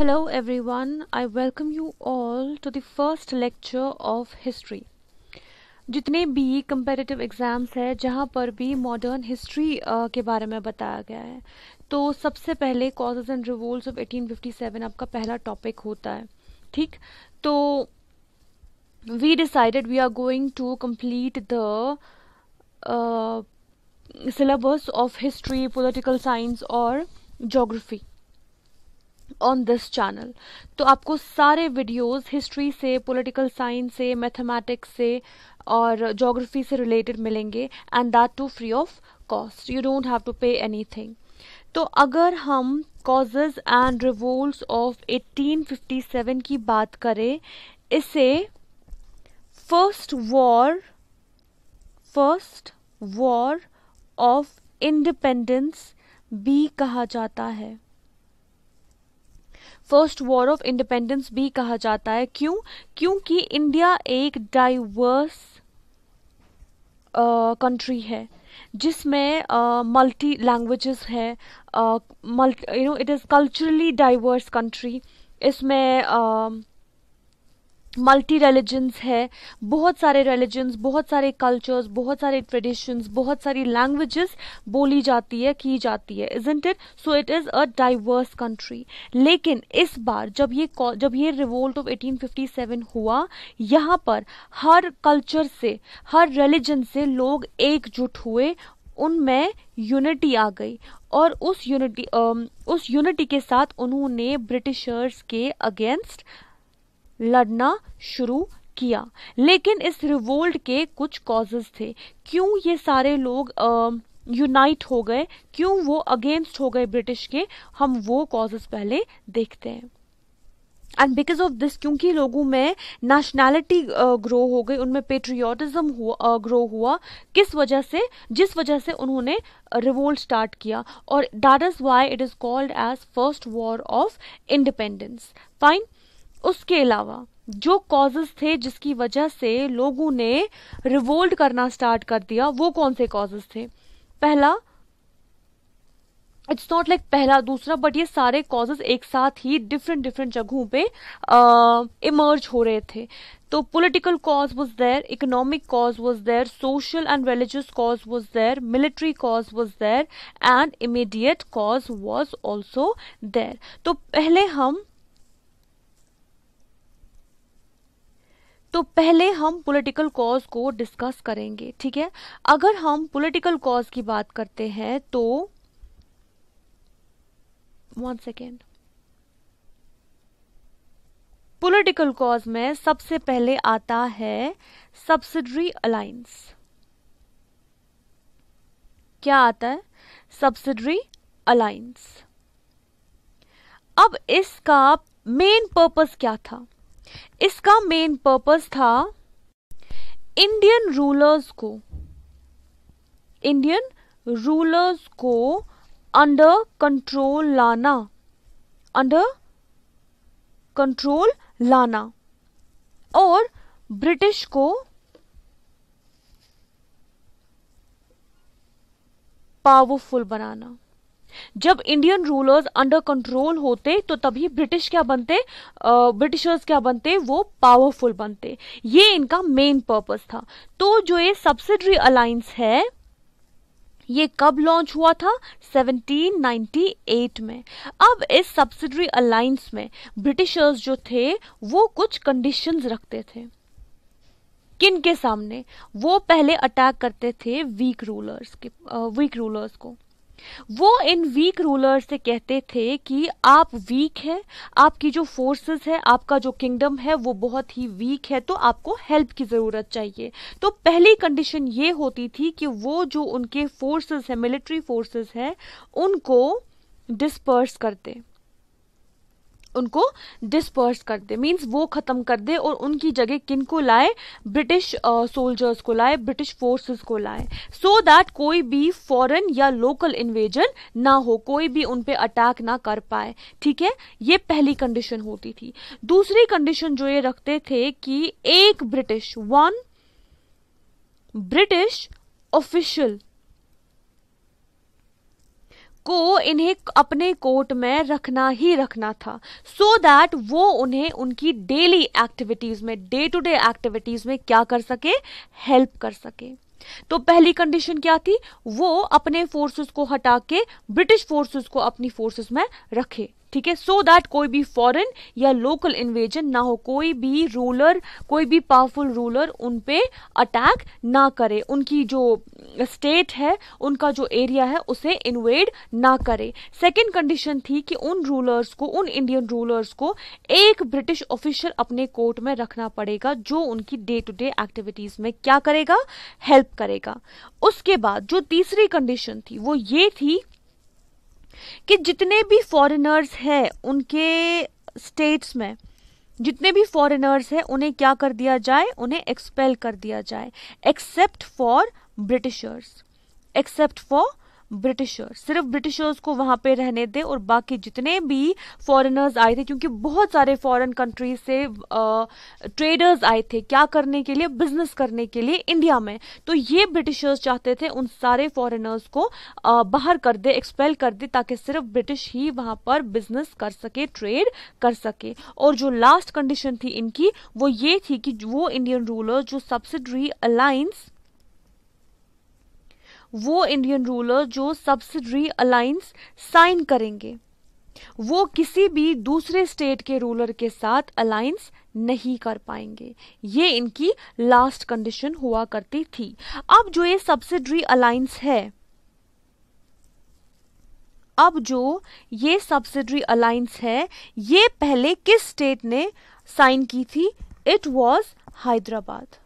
Hello everyone, I welcome you all to the first lecture of history जितने भी comparative exams हैं जहाँ पर भी मॉडर्न हिस्ट्री uh, के बारे में बताया गया है तो सबसे पहले causes and revolts of eighteen fifty seven आपका पहला टॉपिक होता है ठीक तो we decided we are going to complete the syllabus of history political science और जोग्राफी ऑन दिस चैनल तो आपको सारे वीडियोस हिस्ट्री से पॉलिटिकल साइंस से मैथमेटिक्स से और जोग्राफी से रिलेटेड मिलेंगे and that too free of cost you don't have to pay anything तो अगर हम कॉजेज एंड रिवोल्ट ऑफ 1857 की बात करें इसे first war first war of independence भी कहा जाता है फर्स्ट वॉर ऑफ इंडिपेंडेंस भी कहा जाता है क्यों क्योंकि इंडिया एक डाइवर्स कंट्री है जिसमें मल्टी लैंग्वेजेस है you know it is culturally diverse country इसमें मल्टी रिलीजन्स है बहुत सारे रिलीजन्स बहुत सारे कल्चर्स बहुत सारे ट्रेडिशंस बहुत सारी लैंग्वेजेस बोली जाती है की जाती है is it so it is a diverse country लेकिन इस बार जब ये जब ये रिवोल्ट ऑफ 1857 हुआ यहाँ पर हर कल्चर से हर रिलीजन से लोग एकजुट हुए उनमें यूनिटी आ गई और उस यूनिटी उस यूनिटी के साथ उन्होंने ब्रिटिशर्स के अगेंस्ट लड़ना शुरू किया लेकिन इस रिवोल्ट के कुछ कॉजेज थे क्यों ये सारे लोग यूनाइट हो गए क्यों वो अगेंस्ट हो गए ब्रिटिश के हम वो कॉजेज पहले देखते हैं एंड बिकॉज ऑफ दिस क्योंकि लोगों में नेशनैलिटी ग्रो हो गई उनमें पेट्रियाटिज्म ग्रो हुआ किस वजह से जिस वजह से उन्होंने रिवोल्ट स्टार्ट किया और that is why it is called as first war of independence fine उसके अलावा जो कॉजेज थे जिसकी वजह से लोगों ने रिवोल्ट करना स्टार्ट कर दिया वो कौन से कॉजेज थे पहला इट्स नॉट लाइक पहला दूसरा बट ये सारे कॉजेज एक साथ ही डिफरेंट डिफरेंट जगहों पे इमर्ज हो रहे थे तो political cause was there economic cause was there social and religious cause was there military cause was there and immediate cause was also there तो पहले हम तो पहले हम पॉलिटिकल कॉज को डिस्कस करेंगे ठीक है अगर हम पॉलिटिकल कॉज की बात करते हैं तो वन सेकेंड पॉलिटिकल कॉज में सबसे पहले आता है सब्सिडरी अलायंस क्या आता है सब्सिडरी अलायंस अब इसका मेन पर्पस क्या था इसका मेन पर्पस था इंडियन रूलर्स को इंडियन रूलर्स को अंडर कंट्रोल लाना अंडर कंट्रोल लाना और ब्रिटिश को पावरफुल बनाना जब इंडियन रूलर्स अंडर कंट्रोल होते तो तभी ब्रिटिश क्या बनते ब्रिटिशर्स क्या बनते वो पावरफुल बनते ये इनका मेन पर्पस था तो जो ये सब्सिडरी अलायंस है ये कब लॉन्च हुआ था 1798 में अब इस सब्सिडरी अलायंस में ब्रिटिशर्स जो थे वो कुछ कंडीशंस रखते थे किन के सामने वो पहले अटैक करते थे वीक रूलर्स के वीक रूलर्स को वो इन वीक रूलर से कहते थे कि आप वीक हैं आपकी जो फोर्सेस है आपका जो किंगडम है वो बहुत ही वीक है तो आपको हेल्प की ज़रूरत चाहिए तो पहली कंडीशन ये होती थी कि वो जो उनके फोर्सेस है मिलिट्री फोर्सेस है उनको डिस्पर्स करते उनको डिस्पर्स कर दे मीन्स वो ख़त्म कर दे और उनकी जगह किन को लाए ब्रिटिश सोल्जर्स uh, को लाए ब्रिटिश फोर्सेस को लाए सो so दैट कोई भी फॉरेन या लोकल इन्वेजन ना हो कोई भी उन पर अटैक ना कर पाए ठीक है ये पहली कंडीशन होती थी दूसरी कंडीशन जो ये रखते थे कि एक ब्रिटिश वन ब्रिटिश ऑफिशियल को इन्हें अपने कोर्ट में रखना ही रखना था सो so दैट वो उन्हें उनकी डेली एक्टिविटीज में डे टू डे एक्टिविटीज में क्या कर सके हेल्प कर सके तो पहली कंडीशन क्या थी वो अपने फोर्सेस को हटा के ब्रिटिश फोर्सेस को अपनी फोर्सेस में रखे ठीक है सो दैट कोई भी फॉरेन या लोकल इन्वेजन ना हो कोई भी रूलर कोई भी पावरफुल रूलर उन पे अटैक ना करे उनकी जो स्टेट है उनका जो एरिया है उसे इन्वेड ना करे सेकेंड कंडीशन थी कि उन रूलर्स को उन इंडियन रूलर्स को एक ब्रिटिश ऑफिशियल अपने कोर्ट में रखना पड़ेगा जो उनकी डे टू डे एक्टिविटीज में क्या करेगा हेल्प करेगा उसके बाद जो तीसरी कंडीशन थी वो ये थी कि जितने भी फॉरेनर्स हैं उनके स्टेट्स में जितने भी फॉरेनर्स हैं उन्हें क्या कर दिया जाए उन्हें एक्सपेल कर दिया जाए except for Britishers except for Britisher सिर्फ ब्रिटिशर्स को वहां पे रहने दें और बाकी जितने भी फॉरेनर्स आए थे क्योंकि बहुत सारे फॉरेन कंट्रीज से ट्रेडर्स आए थे क्या करने के लिए बिजनेस करने के लिए इंडिया में तो ये ब्रिटिशर्स चाहते थे उन सारे फॉरेनर्स को आ, बाहर कर दे एक्सपेल कर दे ताकि सिर्फ ब्रिटिश ही वहां पर बिजनेस कर सके ट्रेड कर सके और जो लास्ट कंडीशन थी इनकी वो ये थी कि वो इंडियन रूलर जो सब्सिडरी अलाइंस वो इंडियन रूलर जो सब्सिडरी अलाइंस साइन करेंगे वो किसी भी दूसरे स्टेट के रूलर के साथ अलायंस नहीं कर पाएंगे ये इनकी लास्ट कंडीशन हुआ करती थी अब जो ये सब्सिडरी अलायंस है अब जो ये सब्सिडरी अलाइंस है ये पहले किस स्टेट ने साइन की थी इट वॉज हैदराबाद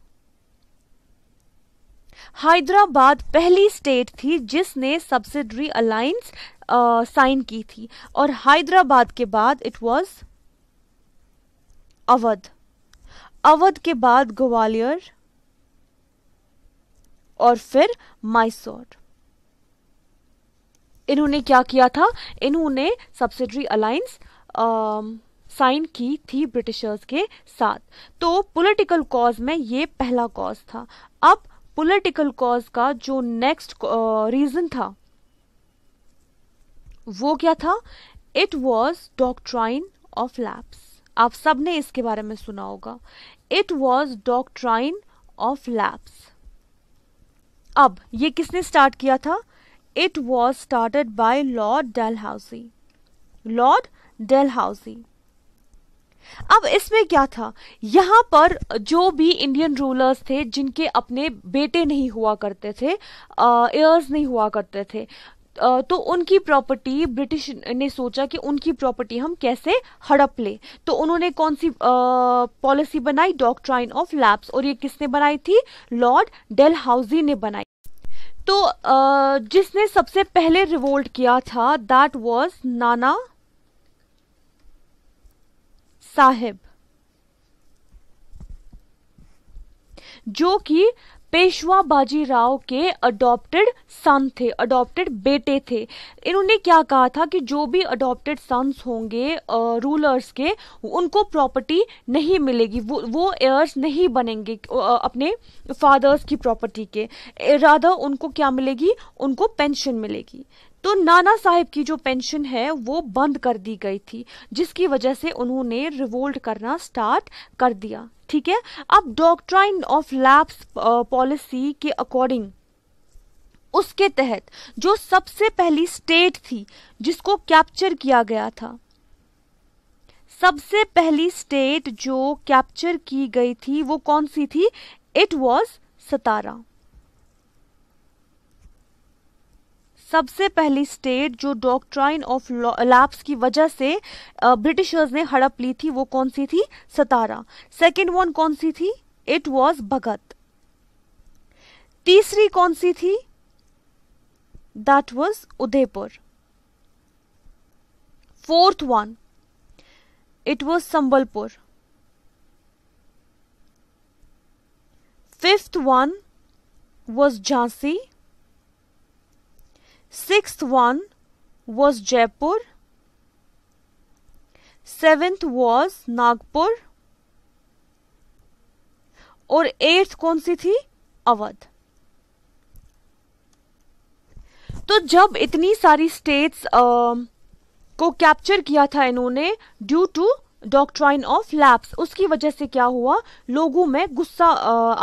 हैदराबाद पहली स्टेट थी जिसने सब्सिडरी अलायंस साइन की थी और हैदराबाद के बाद इट वाज अवध अवध के बाद ग्वालियर और फिर मैसूर इन्होंने क्या किया था इन्होंने सब्सिडरी अलायंस साइन की थी ब्रिटिशर्स के साथ तो पॉलिटिकल कॉज में ये पहला कॉज था अब पॉलिटिकल कॉज का जो नेक्स्ट रीजन uh, था वो क्या था it was doctrine of lapse आप सबने इसके बारे में सुना होगा it was doctrine of lapse अब ये किसने स्टार्ट किया था it was started by Lord Dalhousie Lord Dalhousie अब इसमें क्या था यहाँ पर जो भी इंडियन रूलर्स थे जिनके अपने बेटे नहीं हुआ करते थे एयर्स नहीं हुआ करते थे तो उनकी प्रॉपर्टी ब्रिटिश ने सोचा कि उनकी प्रॉपर्टी हम कैसे हड़प लें तो उन्होंने कौन सी पॉलिसी बनाई डॉक्ट्राइन ऑफ लैब्स और ये किसने बनाई थी लॉर्ड डेल हाउजी ने बनाई तो जिसने सबसे पहले रिवोल्ट किया था दैट वाज नाना साहिब जो कि पेशवा बाजीराव के अडॉप्टेड सन थे अडॉप्टेड बेटे थे इन्होंने क्या कहा था कि जो भी अडॉप्टेड सन्स होंगे रूलर्स के उनको प्रॉपर्टी नहीं मिलेगी वो वो एयर्स नहीं बनेंगे अपने फादर्स की प्रॉपर्टी के राधा उनको क्या मिलेगी उनको पेंशन मिलेगी तो नाना साहब की जो पेंशन है वो बंद कर दी गई थी जिसकी वजह से उन्होंने रिवोल्ट करना स्टार्ट कर दिया ठीक है अब डॉक्ट्राइन ऑफ लैब्स पॉलिसी के अकॉर्डिंग उसके तहत जो सबसे पहली स्टेट थी जिसको कैप्चर किया गया था सबसे पहली स्टेट जो कैप्चर की गई थी वो कौन सी थी इट वॉज सतारा सबसे पहली स्टेट जो डॉक्ट्राइन ऑफ लैप्स की वजह से ब्रिटिशर्स ने हड़प ली थी वो कौन सी थी सतारा सेकेंड वन कौन सी थी इट वॉज भगत तीसरी कौन सी थी that was Udaipur fourth one it was Sambalpur fifth one was Jhansi Sixth one was Jaipur. Seventh was Nagpur. और एट्थ कौन सी थी अवध तो जब इतनी सारी स्टेट्स को कैप्चर किया था इन्होंने due to doctrine of lapse उसकी वजह से क्या हुआ लोगों में गुस्सा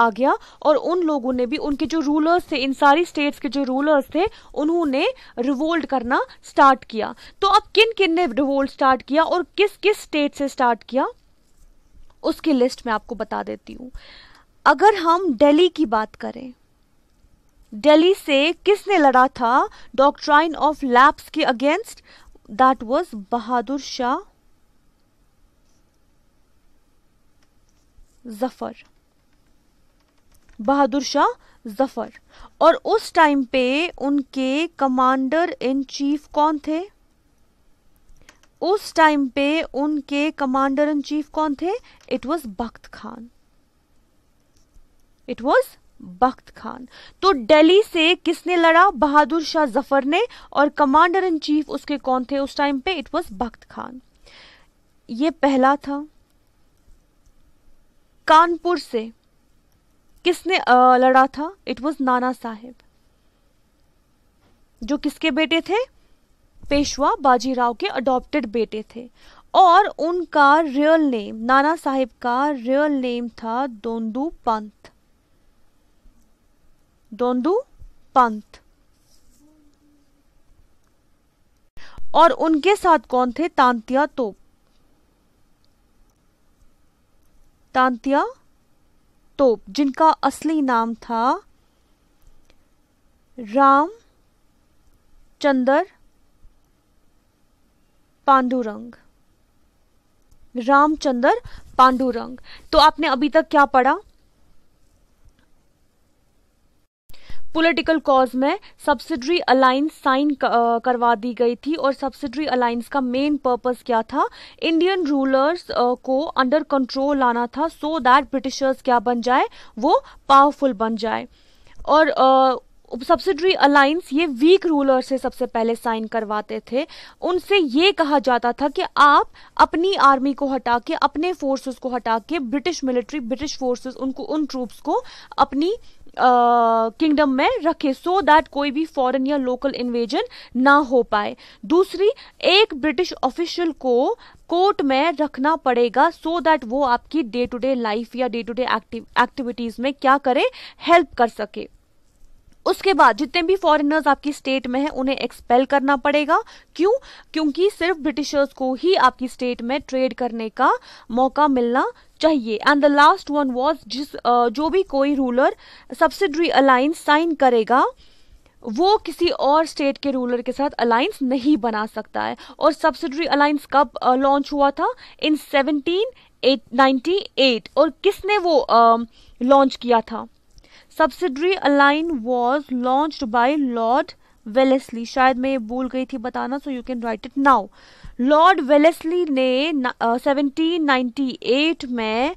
आ गया और उन लोगों ने भी उनके जो रूलर्स थे इन सारी स्टेट्स के जो रूलर्स थे उन्होंने रिवोल्ट करना स्टार्ट किया तो अब किन किन ने रिवोल्ट स्टार्ट किया और किस किस स्टेट से स्टार्ट किया उसकी लिस्ट मैं आपको बता देती हूँ अगर हम डेली की बात करें डेली से किसने लड़ा था डॉक्ट्राइन ऑफ लैप्स के against that was Bahadur Shah Zafar Bahadur Shah Zafar और उस टाइम पे उनके कमांडर इन चीफ कौन थे उस टाइम पे उनके कमांडर इन चीफ कौन थे it was Bakht Khan it was Bakht Khan तो दिल्ली से किसने लड़ा बहादुर शाह जफर ने और कमांडर इन चीफ उसके कौन थे उस टाइम पे इट वॉज बख्त खान ये पहला था कानपुर से किसने लड़ा था इट वॉज नाना साहेब जो किसके बेटे थे पेशवा बाजीराव के अडॉप्टेड बेटे थे और उनका रियल नेम नाना साहेब का रियल नेम था दोंदू पंत दोंदू पंत और उनके साथ कौन थे तांतिया तोप तांतिया तोप जिनका असली नाम था राम चंदर पांडुरंग रामचंद्र पांडुरंग तो आपने अभी तक क्या पढ़ा पॉलिटिकल कॉज में सब्सिडरी अलायंस साइन करवा दी गई थी और सब्सिडरी अलायंस का मेन पर्पस क्या था इंडियन रूलर्स को अंडर कंट्रोल लाना था सो दैट ब्रिटिशर्स क्या बन जाए वो पावरफुल बन जाए और uh, सब्सिडरी अलायंस ये वीक रूलर से सबसे पहले साइन करवाते थे उनसे ये कहा जाता था कि आप अपनी आर्मी को हटा के अपने फोर्सेस को हटा के ब्रिटिश मिलिट्री ब्रिटिश फोर्सेस उनको उन ट्रूप्स को अपनी किंगडम में रखे सो so दैट कोई भी फॉरेन या लोकल इन्वेजन ना हो पाए दूसरी एक ब्रिटिश ऑफिशियल को कोर्ट में रखना पड़ेगा सो so दैट वो आपकी डे टू डे लाइफ या डे टू डे एक्टिविटीज में क्या करे हेल्प कर सके उसके बाद जितने भी फॉरेनर्स आपकी स्टेट में हैं उन्हें एक्सपेल करना पड़ेगा क्यों क्योंकि सिर्फ ब्रिटिशर्स को ही आपकी स्टेट में ट्रेड करने का मौका मिलना चाहिए and the last one was जिस जो भी कोई रूलर सब्सिडरी अलायंस साइन करेगा वो किसी और स्टेट के रूलर के साथ अलायंस नहीं बना सकता है और सब्सिडरी अलायंस कब लॉन्च हुआ था in seventeen eight ninety eight और किसने वो लॉन्च uh, किया था subsidiary alliance was launch by Lord Wellesley शायद मैं ये भूल गई थी बताना so you can write it now Lord Wellesley ने सेवनटीन 1798 uh, में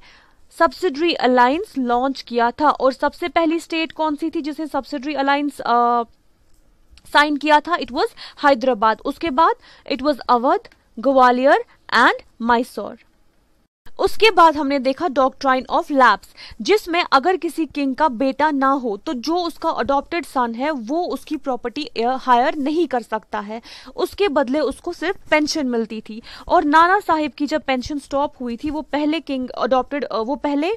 सब्सिडरी अलायंस लॉन्च किया था और सबसे पहली स्टेट कौन सी थी जिसने सब्सिडरी अलायंस साइन किया था इट वाज हैदराबाद उसके बाद it was Awadh Gwalior and Mysore उसके बाद हमने देखा डॉक्ट्राइन ऑफ लैप्स जिसमें अगर किसी किंग का बेटा ना हो तो जो उसका अडॉप्टेड सन है वो उसकी प्रॉपर्टी हायर नहीं कर सकता है उसके बदले उसको सिर्फ पेंशन मिलती थी और नाना साहिब की जब पेंशन स्टॉप हुई थी वो पहले किंग अडॉप्टेड वो पहले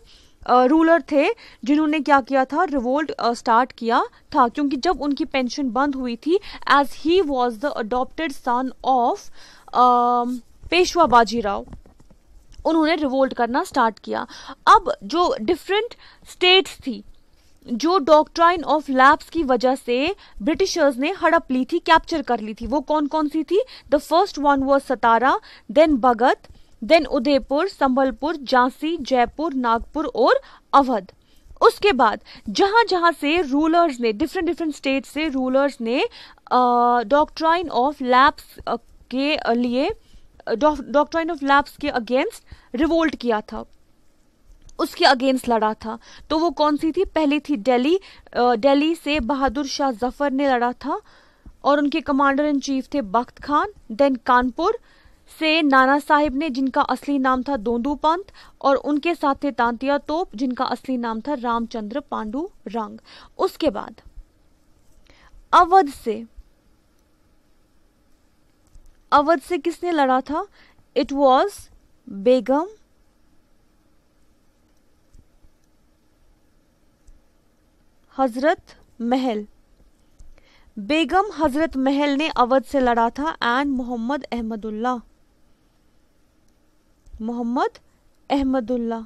रूलर थे जिन्होंने क्या किया था रिवोल्ट स्टार्ट किया था क्योंकि जब उनकी पेंशन बंद हुई थी as he was the adopted son of Peshwa Bajirao उन्होंने रिवोल्ट करना स्टार्ट किया अब जो डिफरेंट स्टेट्स थी जो डॉक्ट्राइन ऑफ लैब्स की वजह से ब्रिटिशर्स ने हड़प ली थी कैप्चर कर ली थी वो कौन कौन सी थी the first one was Satara then Bhagat then Udaipur Sambalpur Jhansi Jaipur Nagpur और अवध उसके बाद जहां जहां से रूलर्स ने डिफरेंट डिफरेंट स्टेट से रूलर्स ने डॉक्ट्राइन ऑफ लैब्स के लिए डॉक्ट्राइन ऑफ लैब्स के अगेंस्ट रिवोल्ट किया था उसके अगेंस्ट लड़ा था तो वो कौन सी थी पहली थी दिल्ली दिल्ली से बहादुर शाह जफर ने लड़ा था और उनके कमांडर इन चीफ थे बख्त खान देन कानपुर से नाना साहिब ने जिनका असली नाम था दोंदू पंत और उनके साथ थे तांतिया तोप जिनका असली नाम था रामचंद्र पांडू रंग उसके बाद अवध से अवध से किसने लड़ा था इट वॉज बेगम हजरत महल बेगम हजरत महल ने अवध से लड़ा था एंड मोहम्मद अहमदुल्ला मोहम्मद अहमदुल्ला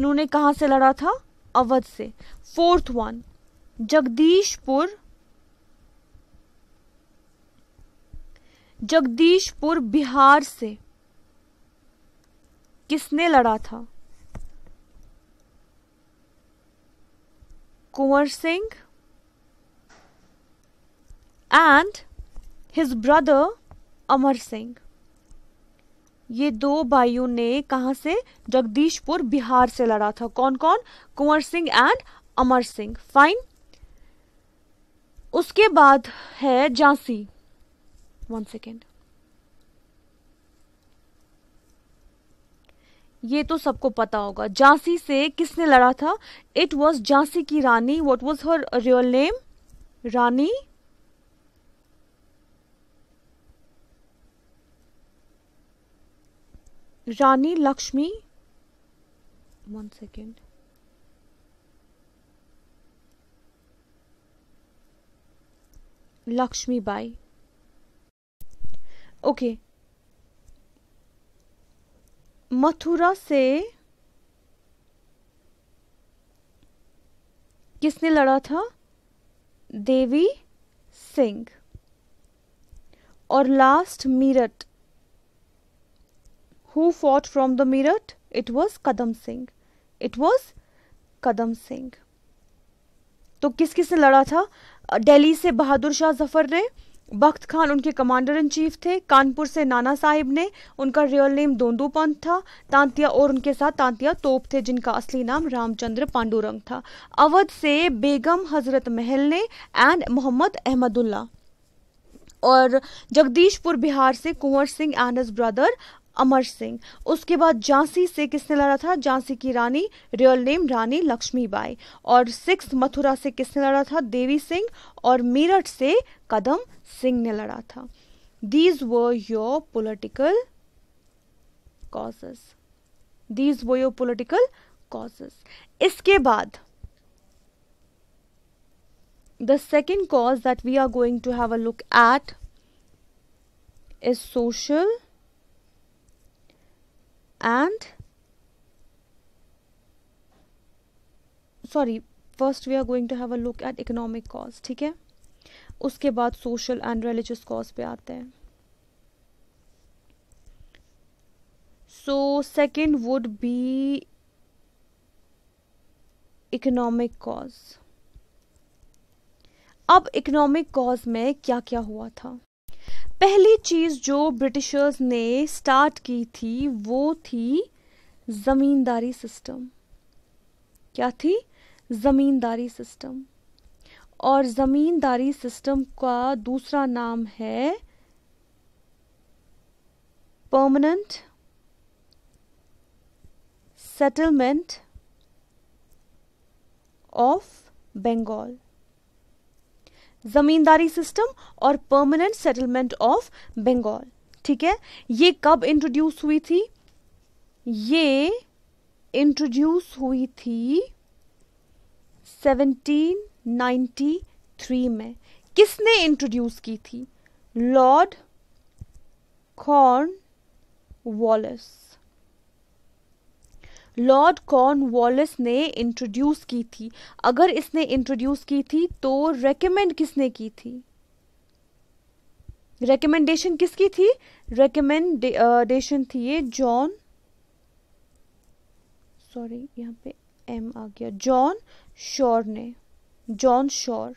इन्होंने कहा से लड़ा था अवध से फोर्थ वन जगदीशपुर जगदीशपुर बिहार से किसने लड़ा था Kunwar Singh and his brother Amar Singh ये दो भाइयों ने कहा से जगदीशपुर बिहार से लड़ा था कौन कौन कुंवर सिंह एंड अमर सिंह फाइन उसके बाद है झांसी वन सेकेंड ये तो सबको पता होगा झांसी से किसने लड़ा था इट वॉज झांसी की रानी what was her real name Rani Rani Lakshmi one second Bai okay Mathura से किसने लड़ा था देवी सिंह और last Meerut who fought from the Meerut it was Kadam Singh it was Kadam Singh तो किस किसने लड़ा था दिल्ली से बहादुर शाह जफर ने बख्त खान उनके कमांडर इन चीफ थे कानपुर से नाना साहिब ने उनका रियल नेम दोंदू पंत था तांतिया और उनके साथ तांतिया तोप थे जिनका असली नाम रामचंद्र पांडुरंग था अवध से बेगम हजरत महल ने एंड मोहम्मद अहमदुल्ला और जगदीशपुर बिहार से कुंवर सिंह एंड ब्रदर अमर सिंह उसके बाद झांसी से किसने लड़ा था झांसी की रानी रियल नेम रानी लक्ष्मीबाई और सिक्स मथुरा से किसने लड़ा था देवी सिंह और मेरठ से कदम सिंह ने लड़ा था these were your political causes these were your political causes इसके बाद the second cause that we are going to have a look at is social and sorry first we are going to have a look at economic cause ठीक है उसके बाद social and religious cause पे आते हैं so second would be economic cause अब economic cause में क्या क्या हुआ था पहली चीज़ जो ब्रिटिशर्स ने स्टार्ट की थी वो थी ज़मींदारी सिस्टम क्या थी ज़मींदारी सिस्टम और ज़मींदारी सिस्टम का दूसरा नाम है permanent settlement of Bengal zamindari system और परमानेंट सेटलमेंट ऑफ बंगाल ठीक है ये कब इंट्रोड्यूस हुई थी ये इंट्रोड्यूस हुई थी 1793 में किसने इंट्रोड्यूस की थी Lord Cornwallis Lord Cornwallis ने इंट्रोड्यूस की थी अगर इसने इंट्रोड्यूस की थी तो रेकमेंड किसने की थी रेकमेंडेशन किसकी थी रेकमेंडेशन uh, थी ये जॉन सॉरी यहाँ पे एम आ गया जॉन शोर ने जॉन शोर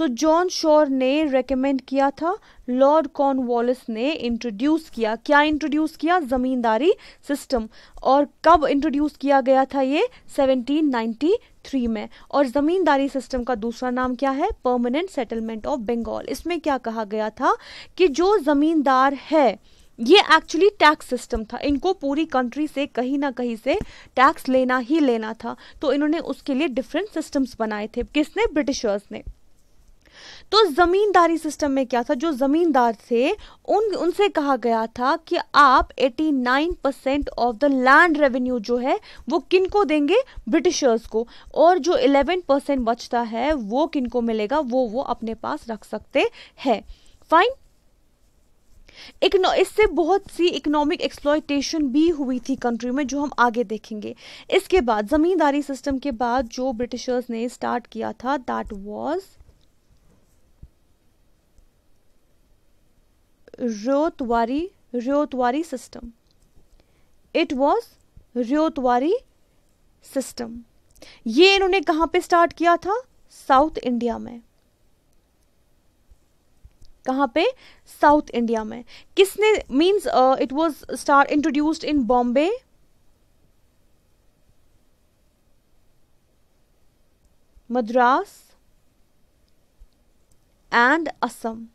सो जॉन शोर ने रेकमेंड किया था लॉर्ड कॉर्नवॉलिस ने इंट्रोड्यूस किया क्या इंट्रोड्यूस किया ज़मींदारी सिस्टम और कब इंट्रोड्यूस किया गया था ये 1793 में और ज़मींदारी सिस्टम का दूसरा नाम क्या है परमानेंट सेटलमेंट ऑफ बंगाल इसमें क्या कहा गया था कि जो ज़मींदार है ये एक्चुअली टैक्स सिस्टम था इनको पूरी कंट्री से कहीं ना कहीं से टैक्स लेना ही लेना था तो इन्होंने उसके लिए डिफरेंट सिस्टम्स बनाए थे किसने ब्रिटिशर्स ने तो ज़मींदारी सिस्टम में क्या था जो ज़मींदार थे उन उनसे कहा गया था कि आप 89 percent of the land revenue जो है वो किन को देंगे ब्रिटिशर्स को और जो 11 परसेंट बचता है वो किन को मिलेगा वो वो अपने पास रख सकते हैं फाइन इससे बहुत सी इकोनॉमिक एक्सप्लॉयटेशन भी हुई थी कंट्री में जो हम आगे देखेंगे इसके बाद ज़मींदारी सिस्टम के बाद जो ब्रिटिशर्स ने स्टार्ट किया था that was Ryotwari Ryotwari system. It was Ryotwari system. ये इन्होंने कहां पे स्टार्ट किया था साउथ इंडिया में कहां पे साउथ इंडिया में किसने means it was star introduced in Bombay Madras and Assam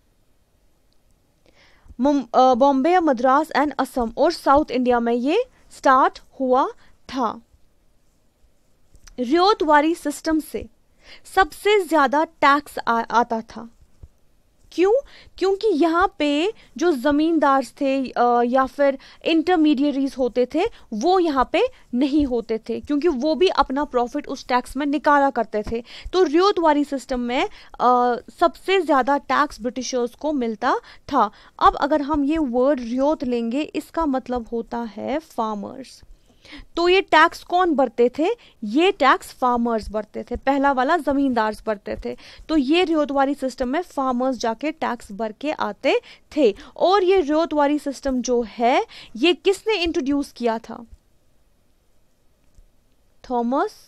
Bombay Madras and Assam और साउथ इंडिया में ये स्टार्ट हुआ था रियोतवारी सिस्टम से सबसे ज्यादा टैक्स आता था क्यों क्योंकि यहाँ पे जो ज़मींदार थे या फिर इंटरमीडियरीज होते थे वो यहाँ पे नहीं होते थे क्योंकि वो भी अपना प्रॉफिट उस टैक्स में निकाला करते थे तो रियोद्वारी सिस्टम में आ, सबसे ज़्यादा टैक्स ब्रिटिशर्स को मिलता था अब अगर हम ये वर्ड रियोत लेंगे इसका मतलब होता है फार्मर्स तो ये टैक्स कौन भरते थे ये टैक्स फार्मर्स भरते थे पहला वाला जमींदार भरते थे तो ये रियोतवारी सिस्टम में फार्मर्स जाके टैक्स भर के आते थे और ये रियोतवारी सिस्टम जो है ये किसने इंट्रोड्यूस किया था Thomas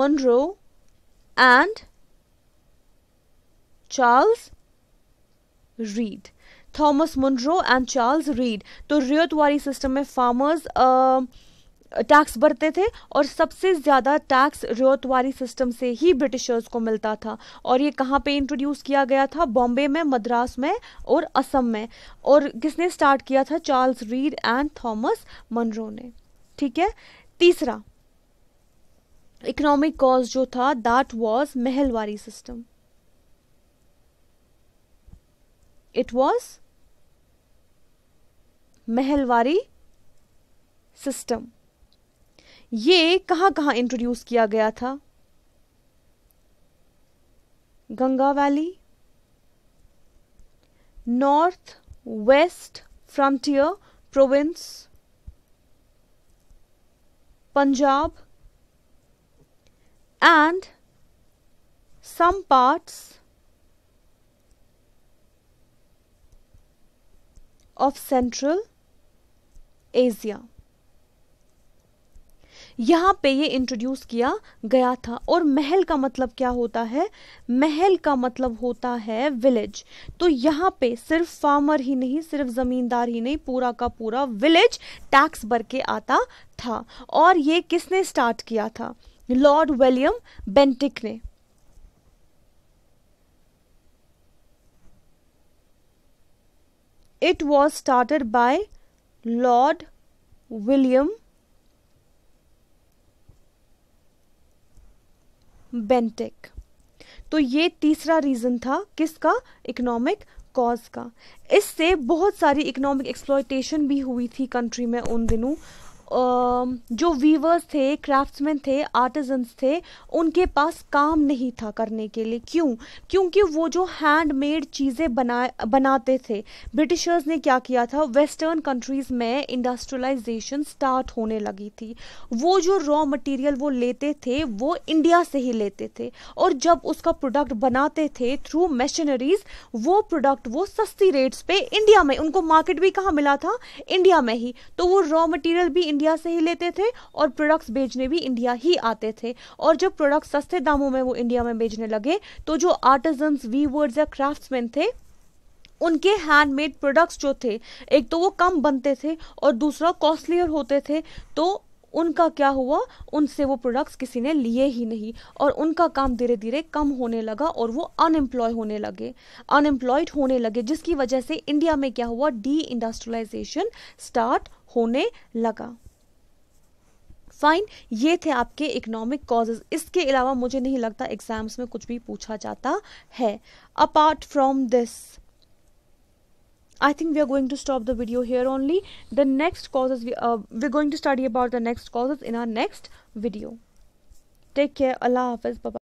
Munro and Charles Reed Thomas Munro and Charles Reed तो रियोतवारी सिस्टम में फार्मर्स टैक्स बढ़ते थे और सबसे ज़्यादा टैक्स रियोतवारी सिस्टम से ही ब्रिटिशर्स को मिलता था और ये कहाँ पे इंट्रोड्यूस किया गया था बॉम्बे में मद्रास में और असम में और किसने स्टार्ट किया था Charles Reed and Thomas Munro ने ठीक है तीसरा इकोनॉमिक कॉज जो था that was Mahalwari system it was Mahalwari system ये कहाँ कहाँ इंट्रोड्यूस किया गया था Ganga valley north west frontier province Punjab and some parts of central Asia यहां पे ये इंट्रोड्यूस किया गया था और महल का मतलब क्या होता है महल का मतलब होता है विलेज तो यहां पे सिर्फ फार्मर ही नहीं सिर्फ जमींदार ही नहीं पूरा का पूरा विलेज टैक्स भर के आता था और ये किसने स्टार्ट किया था लॉर्ड विलियम बेंटिक ने it was started by Lord William Bentinck तो ये तीसरा रीज़न था किसका इकोनॉमिक कॉज का इससे बहुत सारी इकोनॉमिक एक्सप्लॉयटेशन भी हुई थी कंट्री में उन दिनों जो वीवर्स थे क्राफ्ट्समैन थे आर्टिजन्स थे उनके पास काम नहीं था करने के लिए क्यों क्योंकि वो जो हैंडमेड चीज़ें बना बनाते थे ब्रिटिशर्स ने क्या किया था वेस्टर्न कंट्रीज़ में इंडस्ट्रियलाइजेशन स्टार्ट होने लगी थी वो जो रॉ मटेरियल वो लेते थे वो इंडिया से ही लेते थे और जब उसका प्रोडक्ट बनाते थे थ्रू मशीनरीज वो प्रोडक्ट वो सस्ती रेट्स पे इंडिया में उनको मार्केट भी कहाँ मिला था इंडिया में ही तो वो रॉ मटेरियल भी इंडिया इंडिया से ही लेते थे और प्रोडक्ट्स बेचने भी इंडिया ही आते थे और जब प्रोडक्ट्स सस्ते दामों में वो इंडिया में बेचने लगे तो जो आर्टिजन्स वीवर्स या क्राफ्ट्समैन थे उनके हैंडमेड प्रोडक्ट्स जो थे एक तो वो कम बनते थे और दूसरा कॉस्टलियर होते थे तो उनका क्या हुआ उनसे वो प्रोडक्ट्स किसी ने लिए ही नहीं और उनका काम धीरे धीरे कम होने लगा और वो अनएम्प्लॉय होने लगे अनएम्प्लॉयड होने लगे जिसकी वजह से इंडिया में क्या हुआ डी इंडस्ट्रियलाइजेशन स्टार्ट होने लगा फाइन ये थे आपके इकोनॉमिक कॉजेज इसके अलावा मुझे नहीं लगता एग्जाम्स में कुछ भी पूछा जाता है apart from this I think we are going to stop the video here only the next causes we going to study about the next causes in our next video take care अल्लाह हाफिज